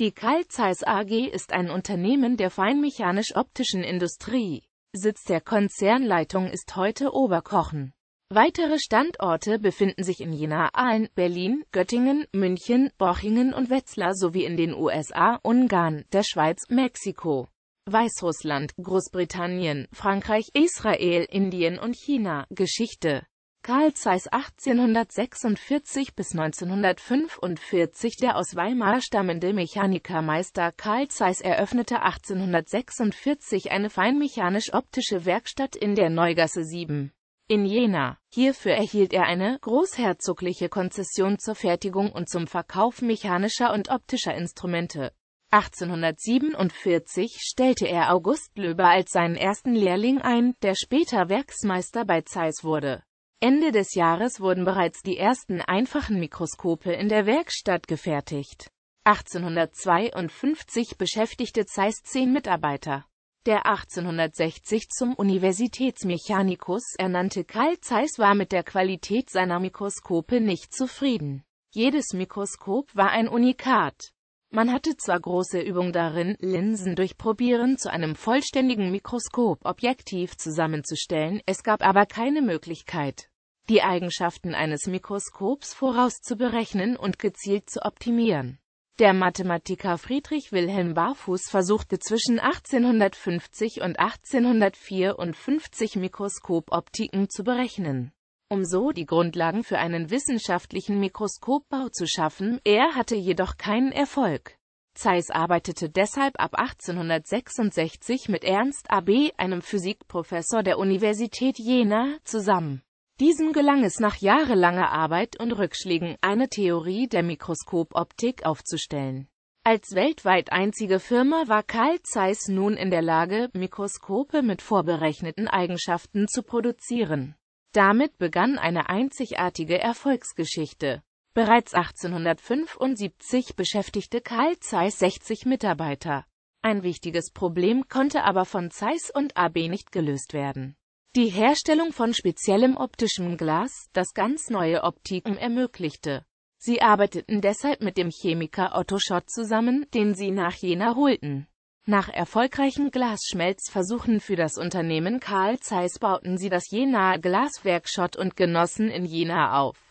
Die Carl Zeiss AG ist ein Unternehmen der feinmechanisch-optischen Industrie. Sitz der Konzernleitung ist heute Oberkochen. Weitere Standorte befinden sich in Jena, Aalen, Berlin, Göttingen, München, Borchingen und Wetzlar sowie in den USA, Ungarn, der Schweiz, Mexiko, Weißrussland, Großbritannien, Frankreich, Israel, Indien und China. Geschichte Karl Zeiss 1846 bis 1945 Der aus Weimar stammende Mechanikermeister Karl Zeiss eröffnete 1846 eine feinmechanisch-optische Werkstatt in der Neugasse 7 in Jena. Hierfür erhielt er eine großherzogliche Konzession zur Fertigung und zum Verkauf mechanischer und optischer Instrumente. 1847 stellte er August Löber als seinen ersten Lehrling ein, der später Werksmeister bei Zeiss wurde. Ende des Jahres wurden bereits die ersten einfachen Mikroskope in der Werkstatt gefertigt. 1852 beschäftigte Zeiss zehn Mitarbeiter. Der 1860 zum Universitätsmechanikus ernannte Karl Zeiss war mit der Qualität seiner Mikroskope nicht zufrieden. Jedes Mikroskop war ein Unikat. Man hatte zwar große Übung darin, Linsen durch Probieren zu einem vollständigen Mikroskop objektiv zusammenzustellen, es gab aber keine Möglichkeit, die Eigenschaften eines Mikroskops vorauszuberechnen und gezielt zu optimieren. Der Mathematiker Friedrich Wilhelm Barfuß versuchte zwischen 1850 und 1854 Mikroskopoptiken zu berechnen, um so die Grundlagen für einen wissenschaftlichen Mikroskopbau zu schaffen, er hatte jedoch keinen Erfolg. Zeiss arbeitete deshalb ab 1866 mit Ernst A.B., einem Physikprofessor der Universität Jena, zusammen diesem gelang es nach jahrelanger Arbeit und Rückschlägen, eine Theorie der Mikroskopoptik aufzustellen. Als weltweit einzige Firma war Carl Zeiss nun in der Lage, Mikroskope mit vorberechneten Eigenschaften zu produzieren. Damit begann eine einzigartige Erfolgsgeschichte. Bereits 1875 beschäftigte Carl Zeiss 60 Mitarbeiter. Ein wichtiges Problem konnte aber von Zeiss und AB nicht gelöst werden. Die Herstellung von speziellem optischem Glas, das ganz neue Optiken ermöglichte. Sie arbeiteten deshalb mit dem Chemiker Otto Schott zusammen, den sie nach Jena holten. Nach erfolgreichen Glasschmelzversuchen für das Unternehmen Karl Zeiss bauten sie das Jenaer Glaswerk Schott und Genossen in Jena auf.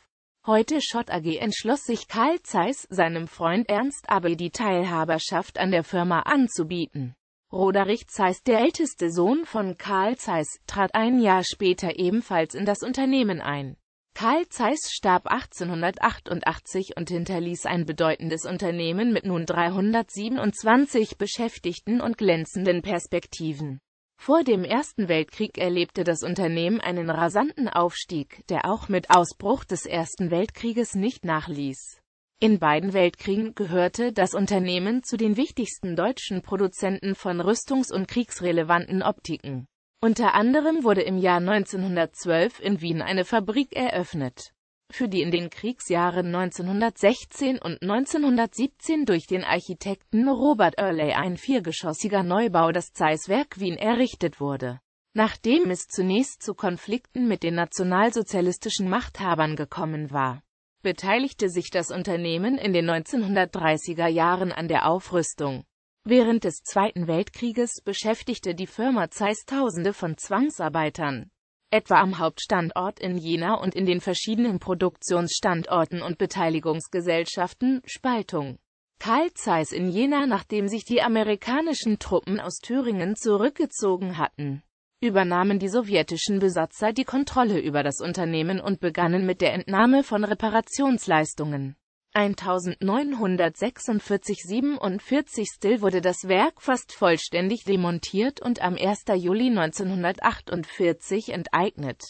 Heute Schott AG entschloss sich Karl Zeiss, seinem Freund Ernst Abel die Teilhaberschaft an der Firma anzubieten. Roderich Zeiss, der älteste Sohn von Karl Zeiss, trat ein Jahr später ebenfalls in das Unternehmen ein. Karl Zeiss starb 1888 und hinterließ ein bedeutendes Unternehmen mit nun 327 Beschäftigten und glänzenden Perspektiven. Vor dem Ersten Weltkrieg erlebte das Unternehmen einen rasanten Aufstieg, der auch mit Ausbruch des Ersten Weltkrieges nicht nachließ. In beiden Weltkriegen gehörte das Unternehmen zu den wichtigsten deutschen Produzenten von rüstungs- und kriegsrelevanten Optiken. Unter anderem wurde im Jahr 1912 in Wien eine Fabrik eröffnet, für die in den Kriegsjahren 1916 und 1917 durch den Architekten Robert Early ein viergeschossiger Neubau des Zeisswerk Wien errichtet wurde. Nachdem es zunächst zu Konflikten mit den nationalsozialistischen Machthabern gekommen war beteiligte sich das Unternehmen in den 1930er Jahren an der Aufrüstung. Während des Zweiten Weltkrieges beschäftigte die Firma Zeiss Tausende von Zwangsarbeitern, etwa am Hauptstandort in Jena und in den verschiedenen Produktionsstandorten und Beteiligungsgesellschaften, Spaltung. Karl Zeiss in Jena, nachdem sich die amerikanischen Truppen aus Thüringen zurückgezogen hatten übernahmen die sowjetischen Besatzer die Kontrolle über das Unternehmen und begannen mit der Entnahme von Reparationsleistungen. 1946-47 Still wurde das Werk fast vollständig demontiert und am 1. Juli 1948 enteignet.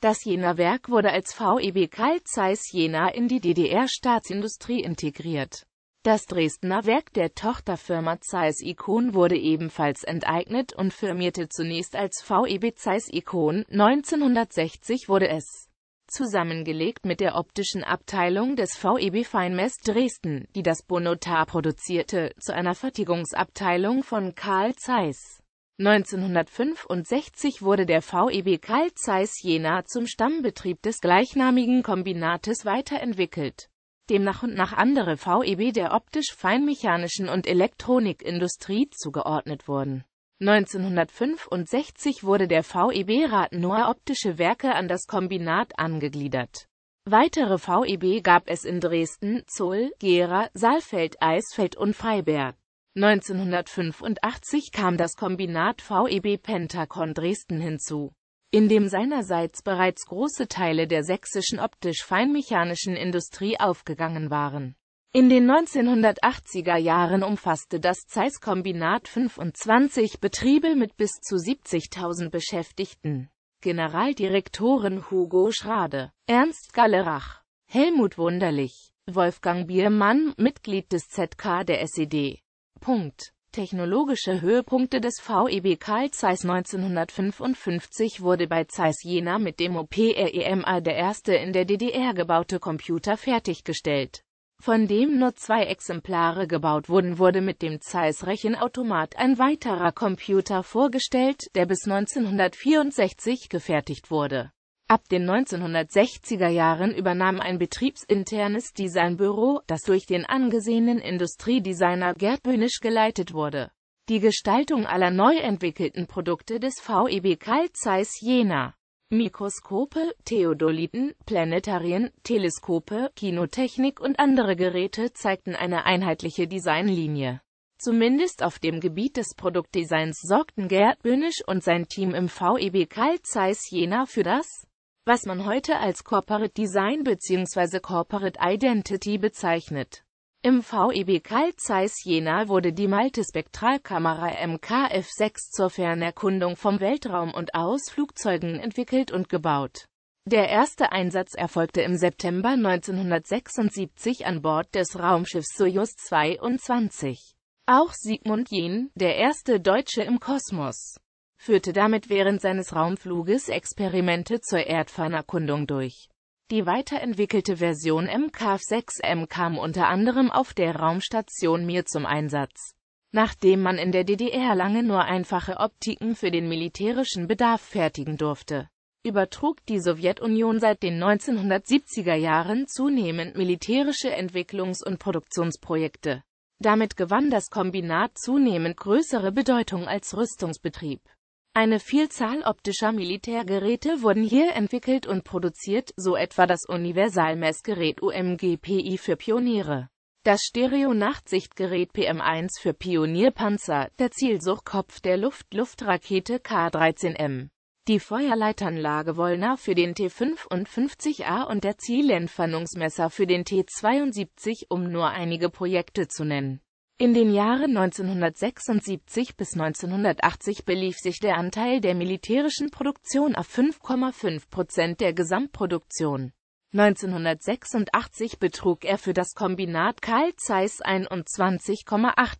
Das Jena Werk wurde als VEB Carl Zeiss Jena in die DDR-Staatsindustrie integriert. Das Dresdner Werk der Tochterfirma Zeiss Ikon wurde ebenfalls enteignet und firmierte zunächst als VEB Zeiss Ikon. 1960 wurde es zusammengelegt mit der optischen Abteilung des VEB Feinmess Dresden, die das Bonotar produzierte, zu einer Fertigungsabteilung von Karl Zeiss. 1965 wurde der VEB Karl Zeiss Jena zum Stammbetrieb des gleichnamigen Kombinates weiterentwickelt dem nach und nach andere VEB der optisch-feinmechanischen und Elektronikindustrie zugeordnet wurden. 1965 wurde der VEB Rathenower Optische Werke an das Kombinat angegliedert. Weitere VEB gab es in Dresden, Zoll, Gera, Saalfeld, Eisfeld und Freiberg. 1985 kam das Kombinat VEB Pentacon Dresden hinzu in dem seinerseits bereits große Teile der sächsischen optisch-feinmechanischen Industrie aufgegangen waren. In den 1980er Jahren umfasste das Zeiss-Kombinat 25 Betriebe mit bis zu 70.000 Beschäftigten. Generaldirektoren Hugo Schrade, Ernst Gallerach, Helmut Wunderlich, Wolfgang Biermann, Mitglied des ZK der SED. Punkt. Technologische Höhepunkte des VEB Karl Zeiss 1955 wurde bei Zeiss Jena mit dem OPREMA der erste in der DDR gebaute Computer fertiggestellt. Von dem nur zwei Exemplare gebaut wurden, wurde mit dem Zeiss Rechenautomat ein weiterer Computer vorgestellt, der bis 1964 gefertigt wurde Ab den 1960er Jahren übernahm ein betriebsinternes Designbüro, das durch den angesehenen Industriedesigner Gerd Bönisch geleitet wurde, die Gestaltung aller neu entwickelten Produkte des VEB Carl Zeiss Jena. Mikroskope, Theodoliten, Planetarien, Teleskope, Kinotechnik und andere Geräte zeigten eine einheitliche Designlinie. Zumindest auf dem Gebiet des Produktdesigns sorgten Gerd Bönisch und sein Team im VEB Carl Zeiss Jena für das was man heute als Corporate Design bzw. Corporate Identity bezeichnet. Im VEB Carl Zeiss Jena wurde die Malte-Spektralkamera MKF-6 zur Fernerkundung vom Weltraum und aus Flugzeugen entwickelt und gebaut. Der erste Einsatz erfolgte im September 1976 an Bord des Raumschiffs Soyuz 22. Auch Sigmund Jen, der erste Deutsche im Kosmos führte damit während seines Raumfluges Experimente zur Erdfernerkundung durch. Die weiterentwickelte Version MKV-6M kam unter anderem auf der Raumstation Mir zum Einsatz. Nachdem man in der DDR lange nur einfache Optiken für den militärischen Bedarf fertigen durfte, übertrug die Sowjetunion seit den 1970er Jahren zunehmend militärische Entwicklungs- und Produktionsprojekte. Damit gewann das Kombinat zunehmend größere Bedeutung als Rüstungsbetrieb. Eine Vielzahl optischer Militärgeräte wurden hier entwickelt und produziert, so etwa das Universalmessgerät UMGPI für Pioniere, das Stereo-Nachtsichtgerät PM-1 für Pionierpanzer, der Zielsuchkopf der luft luftrakete K-13M, die Feuerleitanlage Wollner für den T-55A und der Zielentfernungsmesser für den T-72, um nur einige Projekte zu nennen. In den Jahren 1976 bis 1980 belief sich der Anteil der militärischen Produktion auf 5,5 Prozent der Gesamtproduktion. 1986 betrug er für das Kombinat Karl Zeiss 21,8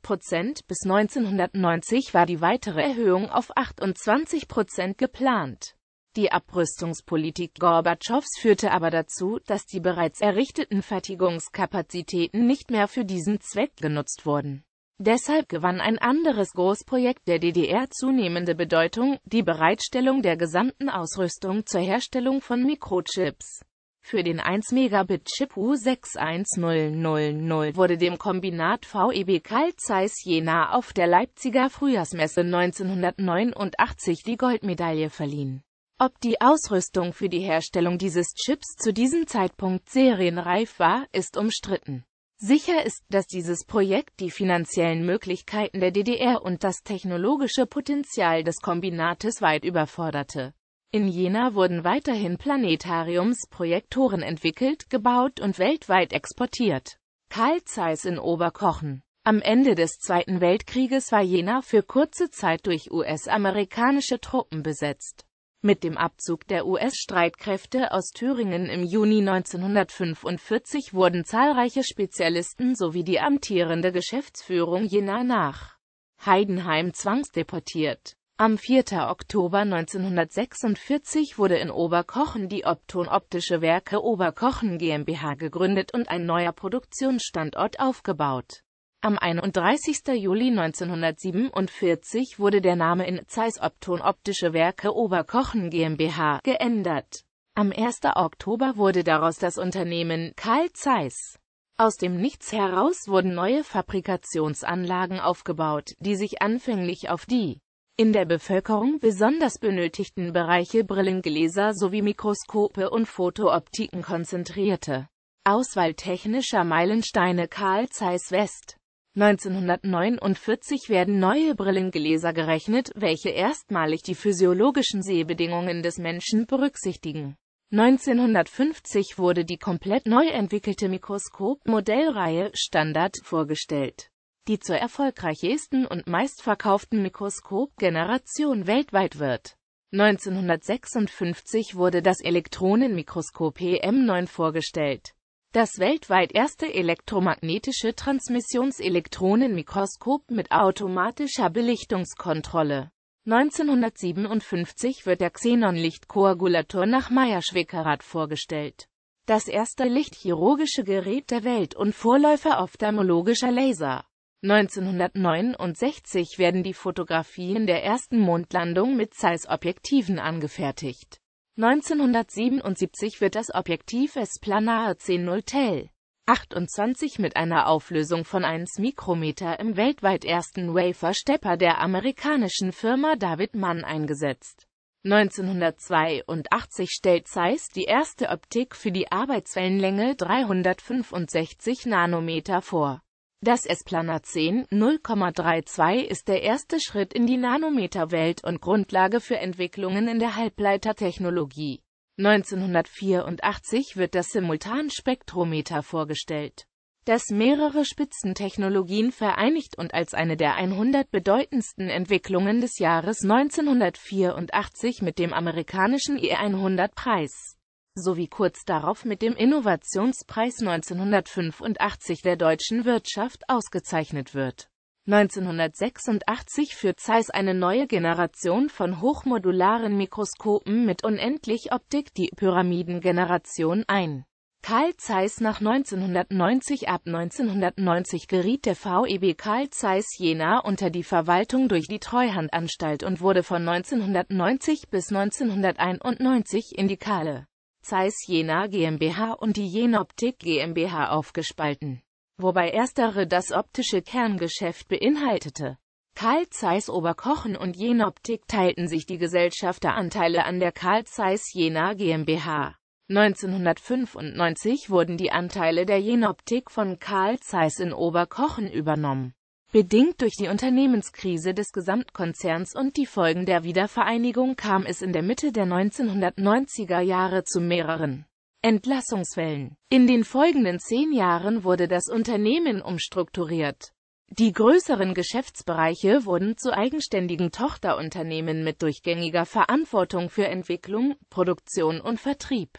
Prozent, bis 1990 war die weitere Erhöhung auf 28 Prozent geplant die Abrüstungspolitik Gorbatschows führte aber dazu, dass die bereits errichteten Fertigungskapazitäten nicht mehr für diesen Zweck genutzt wurden. Deshalb gewann ein anderes Großprojekt der DDR zunehmende Bedeutung, die Bereitstellung der gesamten Ausrüstung zur Herstellung von Mikrochips. Für den 1-Megabit-Chip U61000 wurde dem Kombinat VEB Carl Zeiss Jena auf der Leipziger Frühjahrsmesse 1989 die Goldmedaille verliehen ob die Ausrüstung für die Herstellung dieses Chips zu diesem Zeitpunkt serienreif war, ist umstritten. Sicher ist, dass dieses Projekt die finanziellen Möglichkeiten der DDR und das technologische Potenzial des Kombinates weit überforderte. In Jena wurden weiterhin Planetariumsprojektoren entwickelt, gebaut und weltweit exportiert. Karl Zeiss in Oberkochen am Ende des Zweiten Weltkrieges war Jena für kurze Zeit durch US-amerikanische Truppen besetzt. Mit dem Abzug der US-Streitkräfte aus Thüringen im Juni 1945 wurden zahlreiche Spezialisten sowie die amtierende Geschäftsführung jener nach Heidenheim zwangsdeportiert. Am 4. Oktober 1946 wurde in Oberkochen die Opton Optische Werke Oberkochen GmbH gegründet und ein neuer Produktionsstandort aufgebaut am 31. Juli 1947 wurde der Name in Zeiss Opton Optische Werke Oberkochen GmbH geändert. Am 1. Oktober wurde daraus das Unternehmen Karl Zeiss. Aus dem Nichts heraus wurden neue Fabrikationsanlagen aufgebaut, die sich anfänglich auf die in der Bevölkerung besonders benötigten Bereiche Brillengläser sowie Mikroskope und Fotooptiken konzentrierte. Auswahl technischer Meilensteine Karl Zeiss West 1949 werden neue Brillengläser gerechnet, welche erstmalig die physiologischen Sehbedingungen des Menschen berücksichtigen. 1950 wurde die komplett neu entwickelte Mikroskop-Modellreihe Standard vorgestellt, die zur erfolgreichsten und meistverkauften Mikroskop-Generation weltweit wird. 1956 wurde das Elektronenmikroskop PM9 vorgestellt, das weltweit erste elektromagnetische Transmissionselektronenmikroskop mit automatischer Belichtungskontrolle. 1957 wird der Xenon-Lichtkoagulator nach Meyer-Schwickerath vorgestellt. Das erste lichtchirurgische Gerät der Welt und Vorläufer ophthalmologischer Laser. 1969 werden die Fotografien der ersten Mondlandung mit Zeiss-Objektiven angefertigt. 1977 wird das Objektiv S Planar c Tel 28 mit einer Auflösung von 1 Mikrometer im weltweit ersten Wafer-Stepper der amerikanischen Firma David Mann eingesetzt. 1982 stellt Zeiss die erste Optik für die Arbeitswellenlänge 365 Nanometer vor das S-Planer 10 0,32 ist der erste Schritt in die Nanometerwelt und Grundlage für Entwicklungen in der Halbleitertechnologie. 1984 wird das Simultanspektrometer vorgestellt, das mehrere Spitzentechnologien vereinigt und als eine der 100 bedeutendsten Entwicklungen des Jahres 1984 mit dem amerikanischen E100-Preis sowie kurz darauf mit dem Innovationspreis 1985 der deutschen Wirtschaft ausgezeichnet wird. 1986 führt Zeiss eine neue Generation von hochmodularen Mikroskopen mit unendlich Optik, die Pyramidengeneration, ein. Karl Zeiss nach 1990 Ab 1990 geriet der VEB Karl Zeiss Jena unter die Verwaltung durch die Treuhandanstalt und wurde von 1990 bis 1991 in die Kahle Zeiss Jena GmbH und die Jenoptik GmbH aufgespalten, wobei erstere das optische Kerngeschäft beinhaltete. Karl Zeiss Oberkochen und Jenoptik teilten sich die Gesellschafteranteile an der Karl Zeiss Jena GmbH. 1995 wurden die Anteile der Jenoptik von Karl Zeiss in Oberkochen übernommen. Bedingt durch die Unternehmenskrise des Gesamtkonzerns und die Folgen der Wiedervereinigung kam es in der Mitte der 1990er Jahre zu mehreren Entlassungswellen. In den folgenden zehn Jahren wurde das Unternehmen umstrukturiert. Die größeren Geschäftsbereiche wurden zu eigenständigen Tochterunternehmen mit durchgängiger Verantwortung für Entwicklung, Produktion und Vertrieb.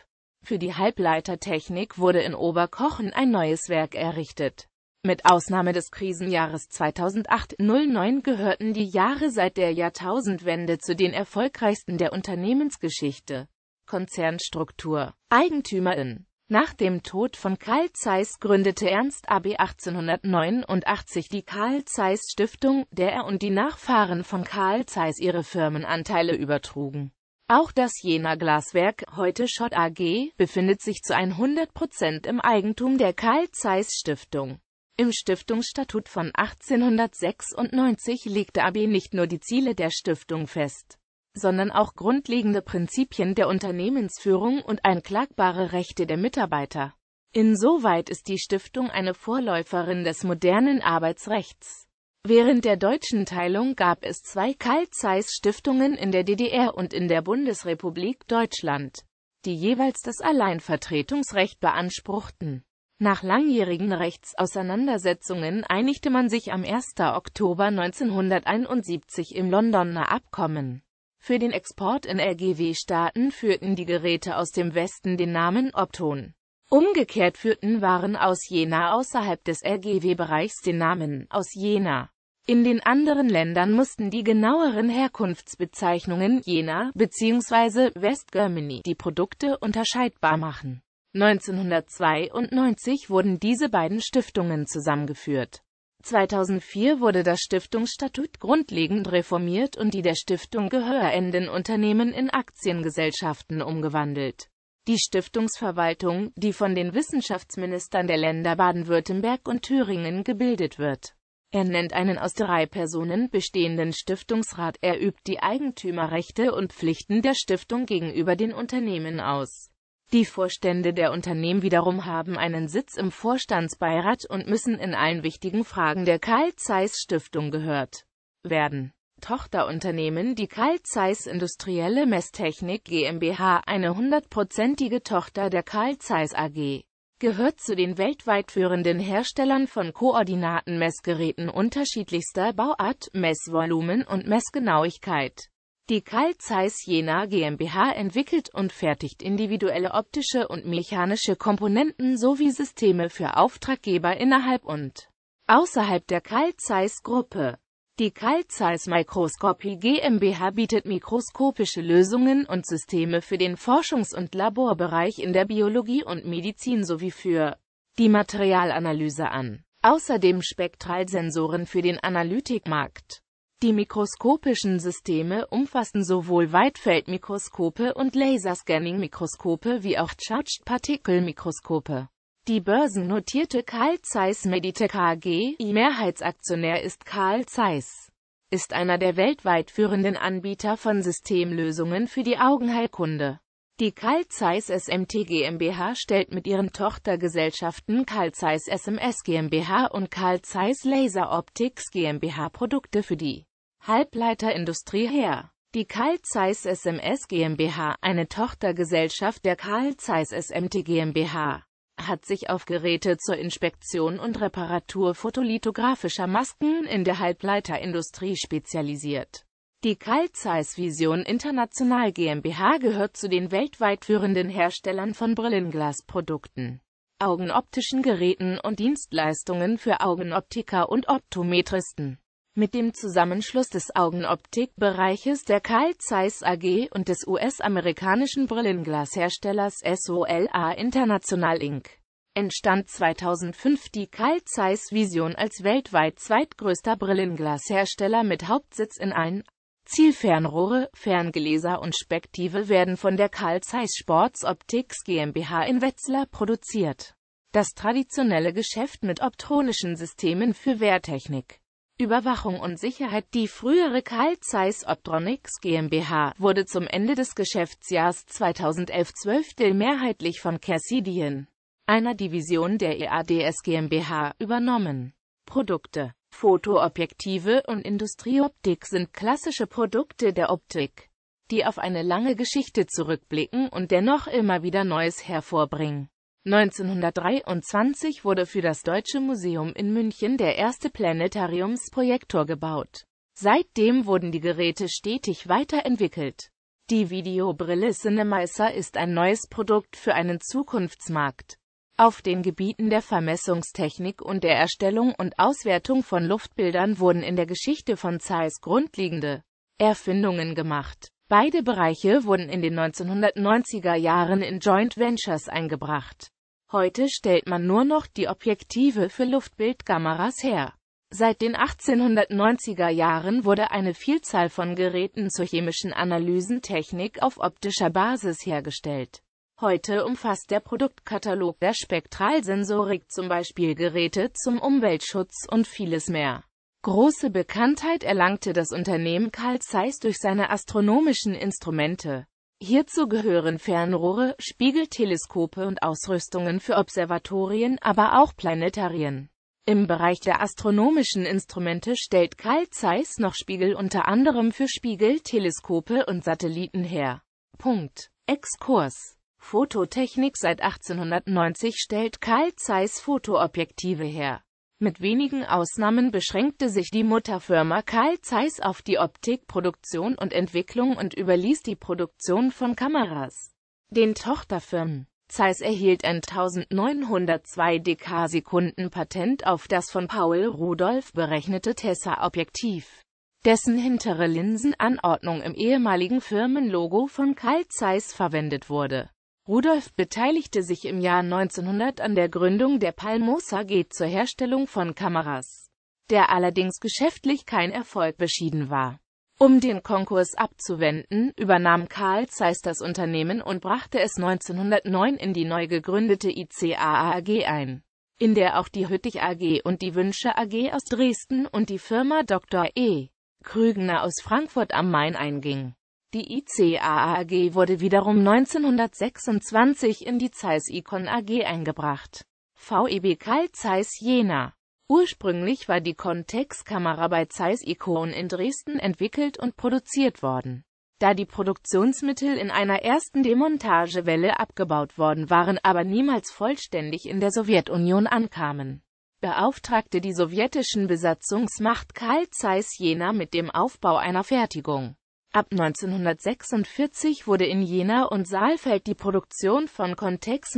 Für die Halbleitertechnik wurde in Oberkochen ein neues Werk errichtet. Mit Ausnahme des Krisenjahres 2008-09 gehörten die Jahre seit der Jahrtausendwende zu den erfolgreichsten der Unternehmensgeschichte. Konzernstruktur Eigentümerin Nach dem Tod von Karl Zeiss gründete Ernst AB 1889 die Karl Zeiss Stiftung, der er und die Nachfahren von Karl Zeiss ihre Firmenanteile übertrugen. Auch das Jena Glaswerk, heute Schott AG, befindet sich zu 100% Prozent im Eigentum der Karl Zeiss Stiftung. Im Stiftungsstatut von 1896 legte AB nicht nur die Ziele der Stiftung fest, sondern auch grundlegende Prinzipien der Unternehmensführung und einklagbare Rechte der Mitarbeiter. Insoweit ist die Stiftung eine Vorläuferin des modernen Arbeitsrechts. Während der deutschen Teilung gab es zwei Karl Zeiss Stiftungen in der DDR und in der Bundesrepublik Deutschland, die jeweils das Alleinvertretungsrecht beanspruchten. Nach langjährigen Rechtsauseinandersetzungen einigte man sich am 1. Oktober 1971 im Londoner Abkommen. Für den Export in LGW-Staaten führten die Geräte aus dem Westen den Namen Opton. Umgekehrt führten Waren aus Jena außerhalb des LGW-Bereichs den Namen aus Jena. In den anderen Ländern mussten die genaueren Herkunftsbezeichnungen Jena bzw. West Germany die Produkte unterscheidbar machen. 1992 wurden diese beiden Stiftungen zusammengeführt. 2004 wurde das Stiftungsstatut grundlegend reformiert und die der Stiftung gehörenden Unternehmen in Aktiengesellschaften umgewandelt. Die Stiftungsverwaltung, die von den Wissenschaftsministern der Länder Baden-Württemberg und Thüringen gebildet wird. Er nennt einen aus drei Personen bestehenden Stiftungsrat, er übt die Eigentümerrechte und Pflichten der Stiftung gegenüber den Unternehmen aus die Vorstände der Unternehmen wiederum haben einen Sitz im Vorstandsbeirat und müssen in allen wichtigen Fragen der Carl Zeiss Stiftung gehört werden. Tochterunternehmen Die Carl Zeiss Industrielle Messtechnik GmbH, eine hundertprozentige Tochter der Carl Zeiss AG, gehört zu den weltweit führenden Herstellern von Koordinatenmessgeräten unterschiedlichster Bauart, Messvolumen und Messgenauigkeit. Die Carl Zeiss Jena GmbH entwickelt und fertigt individuelle optische und mechanische Komponenten sowie Systeme für Auftraggeber innerhalb und außerhalb der Carl Zeiss Gruppe. Die Carl Zeiss Mikroskopie GmbH bietet mikroskopische Lösungen und Systeme für den Forschungs- und Laborbereich in der Biologie und Medizin sowie für die Materialanalyse an. Außerdem Spektralsensoren für den Analytikmarkt. Die mikroskopischen Systeme umfassen sowohl Weitfeldmikroskope und Laserscanning-Mikroskope wie auch Charged-Partikel-Mikroskope. Die börsennotierte Carl Zeiss Meditec AG, Mehrheitsaktionär ist Carl Zeiss, ist einer der weltweit führenden Anbieter von Systemlösungen für die Augenheilkunde. Die Carl Zeiss SMT GmbH stellt mit ihren Tochtergesellschaften Carl Zeiss SMS GmbH und Carl Zeiss Laser Optics GmbH Produkte für die Halbleiterindustrie her. Die Carl Zeiss SMS GmbH, eine Tochtergesellschaft der Carl Zeiss SMT GmbH, hat sich auf Geräte zur Inspektion und Reparatur fotolithografischer Masken in der Halbleiterindustrie spezialisiert die Carl Zeiss Vision International GmbH gehört zu den weltweit führenden Herstellern von Brillenglasprodukten, augenoptischen Geräten und Dienstleistungen für Augenoptiker und Optometristen. Mit dem Zusammenschluss des Augenoptikbereiches der Carl Zeiss AG und des US-amerikanischen Brillenglasherstellers SOLA International Inc. entstand 2005 die Carl Zeiss Vision als weltweit zweitgrößter Brillenglashersteller mit Hauptsitz in allen Zielfernrohre, Ferngläser und Spektive werden von der Carl Zeiss Sports Optics GmbH in Wetzlar produziert. Das traditionelle Geschäft mit optronischen Systemen für Wehrtechnik, Überwachung und Sicherheit Die frühere Carl Zeiss Optronics GmbH wurde zum Ende des Geschäftsjahrs 2011-12 mehrheitlich von Cassidian, einer Division der EADS GmbH, übernommen Produkte Fotoobjektive und Industrieoptik sind klassische Produkte der Optik, die auf eine lange Geschichte zurückblicken und dennoch immer wieder Neues hervorbringen. 1923 wurde für das Deutsche Museum in München der erste Planetariumsprojektor gebaut. Seitdem wurden die Geräte stetig weiterentwickelt. Die Videobrille Cinemeister ist ein neues Produkt für einen Zukunftsmarkt. Auf den Gebieten der Vermessungstechnik und der Erstellung und Auswertung von Luftbildern wurden in der Geschichte von Zeiss grundlegende Erfindungen gemacht. Beide Bereiche wurden in den 1990er Jahren in Joint Ventures eingebracht. Heute stellt man nur noch die Objektive für Luftbildkameras her. Seit den 1890er Jahren wurde eine Vielzahl von Geräten zur chemischen Analysentechnik auf optischer Basis hergestellt. Heute umfasst der Produktkatalog der Spektralsensorik zum Beispiel Geräte zum Umweltschutz und vieles mehr. Große Bekanntheit erlangte das Unternehmen Carl Zeiss durch seine astronomischen Instrumente. Hierzu gehören Fernrohre, Spiegelteleskope und Ausrüstungen für Observatorien, aber auch Planetarien. Im Bereich der astronomischen Instrumente stellt Carl Zeiss noch Spiegel unter anderem für Spiegelteleskope und Satelliten her. Punkt. Exkurs Fototechnik Seit 1890 stellt Carl Zeiss Fotoobjektive her. Mit wenigen Ausnahmen beschränkte sich die Mutterfirma Carl Zeiss auf die Optikproduktion und Entwicklung und überließ die Produktion von Kameras den Tochterfirmen. Zeiss erhielt ein 1902 Dekasekunden-Patent auf das von Paul Rudolph berechnete Tessa-Objektiv, dessen hintere Linsenanordnung im ehemaligen Firmenlogo von Carl Zeiss verwendet wurde. Rudolf beteiligte sich im Jahr 1900 an der Gründung der Palmos AG zur Herstellung von Kameras, der allerdings geschäftlich kein Erfolg beschieden war. Um den Konkurs abzuwenden, übernahm Karl Zeiss das Unternehmen und brachte es 1909 in die neu gegründete ICAA AG ein, in der auch die Hüttich AG und die Wünsche AG aus Dresden und die Firma Dr. E. Krügner aus Frankfurt am Main einging. Die ICA AG wurde wiederum 1926 in die Zeiss Icon AG eingebracht. VEB Karl Zeiss Jena Ursprünglich war die Contex-Kamera bei Zeiss Icon in Dresden entwickelt und produziert worden. Da die Produktionsmittel in einer ersten Demontagewelle abgebaut worden waren, aber niemals vollständig in der Sowjetunion ankamen, beauftragte die sowjetischen Besatzungsmacht Karl Zeiss Jena mit dem Aufbau einer Fertigung. Ab 1946 wurde in Jena und Saalfeld die Produktion von contex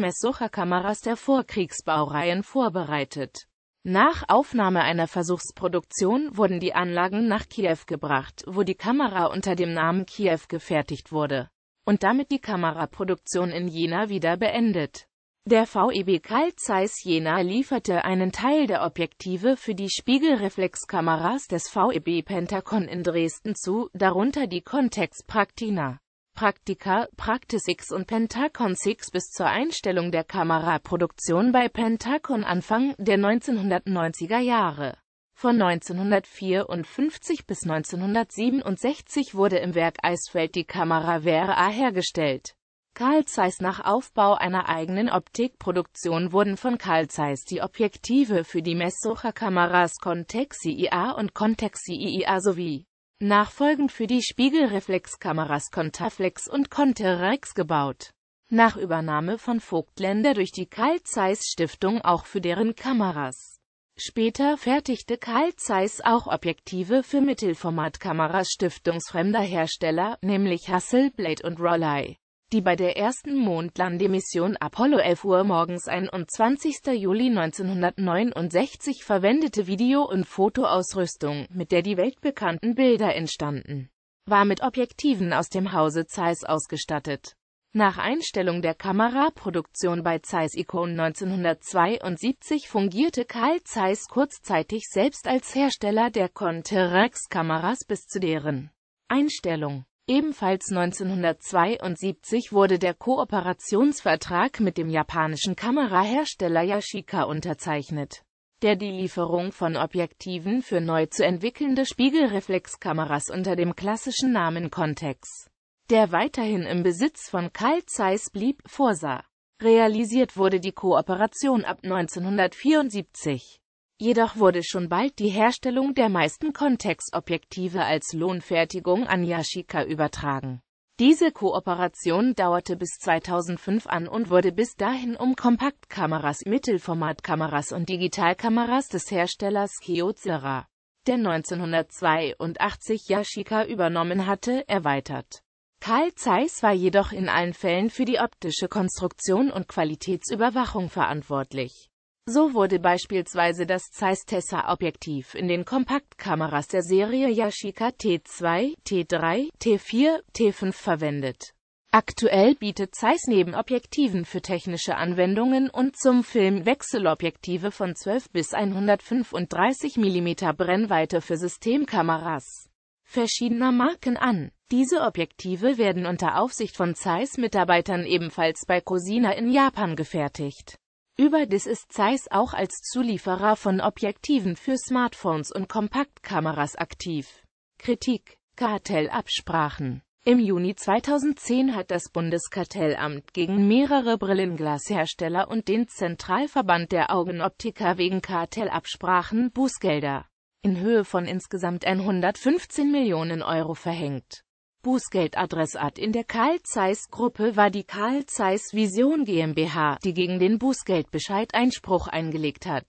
kameras der Vorkriegsbaureihen vorbereitet. Nach Aufnahme einer Versuchsproduktion wurden die Anlagen nach Kiew gebracht, wo die Kamera unter dem Namen Kiew gefertigt wurde und damit die Kameraproduktion in Jena wieder beendet. Der VEB Carl Zeiss Jena lieferte einen Teil der Objektive für die Spiegelreflexkameras des VEB Pentacon in Dresden zu, darunter die Contex Praktina, Praktika, Practisix und Pentacon 6 bis zur Einstellung der Kameraproduktion bei Pentacon Anfang der 1990er Jahre. Von 1954 bis 1967 wurde im Werk Eisfeld die Kamera Vera hergestellt. Carl Zeiss Nach Aufbau einer eigenen Optikproduktion wurden von Carl Zeiss die Objektive für die Messsucherkameras Contexi IA und Contexi IIA sowie nachfolgend für die Spiegelreflexkameras Contaflex und Conterex gebaut. Nach Übernahme von Vogtländer durch die Carl Zeiss Stiftung auch für deren Kameras. Später fertigte Carl Zeiss auch Objektive für Mittelformatkameras stiftungsfremder Hersteller, nämlich Hasselblad und Rollei die bei der ersten Mondlandemission Apollo 11 Uhr morgens 21. Juli 1969 verwendete Video- und Fotoausrüstung, mit der die weltbekannten Bilder entstanden, war mit Objektiven aus dem Hause Zeiss ausgestattet. Nach Einstellung der Kameraproduktion bei Zeiss Icon 1972 fungierte Karl Zeiss kurzzeitig selbst als Hersteller der Conterex-Kameras bis zu deren Einstellung. Ebenfalls 1972 wurde der Kooperationsvertrag mit dem japanischen Kamerahersteller Yashica unterzeichnet, der die Lieferung von Objektiven für neu zu entwickelnde Spiegelreflexkameras unter dem klassischen Namen Contex, der weiterhin im Besitz von Carl Zeiss blieb, vorsah. Realisiert wurde die Kooperation ab 1974. Jedoch wurde schon bald die Herstellung der meisten Kontextobjektive als Lohnfertigung an Yashica übertragen. Diese Kooperation dauerte bis 2005 an und wurde bis dahin um Kompaktkameras, Mittelformatkameras und Digitalkameras des Herstellers Kyocera, der 1982 Yashica übernommen hatte, erweitert. Karl Zeiss war jedoch in allen Fällen für die optische Konstruktion und Qualitätsüberwachung verantwortlich. So wurde beispielsweise das Zeiss Tessa-Objektiv in den Kompaktkameras der Serie Yashica T2, T3, T4, T5 verwendet. Aktuell bietet Zeiss neben Objektiven für technische Anwendungen und zum Film Wechselobjektive von 12 bis 135 mm Brennweite für Systemkameras verschiedener Marken an. Diese Objektive werden unter Aufsicht von Zeiss-Mitarbeitern ebenfalls bei Cosina in Japan gefertigt. Überdies ist Zeiss auch als Zulieferer von Objektiven für Smartphones und Kompaktkameras aktiv. Kritik Kartellabsprachen Im Juni 2010 hat das Bundeskartellamt gegen mehrere Brillenglashersteller und den Zentralverband der Augenoptiker wegen Kartellabsprachen Bußgelder in Höhe von insgesamt 115 Millionen Euro verhängt Bußgeldadressat in der Karl Zeiss Gruppe war die Karl Zeiss Vision GmbH, die gegen den Bußgeldbescheid Einspruch eingelegt hat.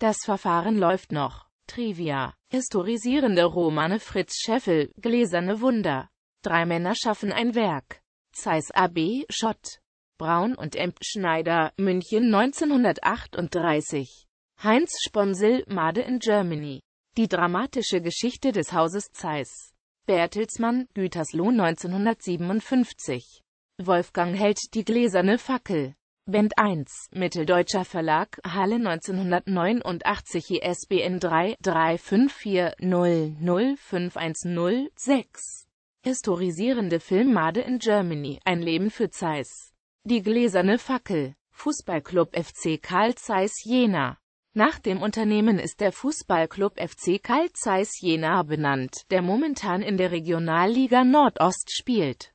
Das Verfahren läuft noch. Trivia. Historisierende Romane Fritz Scheffel, Gläserne Wunder. Drei Männer schaffen ein Werk. Zeiss AB, Schott. Braun und M. Schneider, München 1938. Heinz Sponsel, Made in Germany. Die dramatische Geschichte des Hauses Zeiss. Bertelsmann, Gütersloh 1957. Wolfgang hält die gläserne Fackel. Band 1, Mitteldeutscher Verlag, Halle 1989 ISBN 3-354-00510-6. Historisierende Filmmade in Germany, ein Leben für Zeiss. Die gläserne Fackel. Fußballclub FC Karl Zeiss Jena nach dem Unternehmen ist der Fußballclub FC Carl Zeiss Jena benannt, der momentan in der Regionalliga Nordost spielt.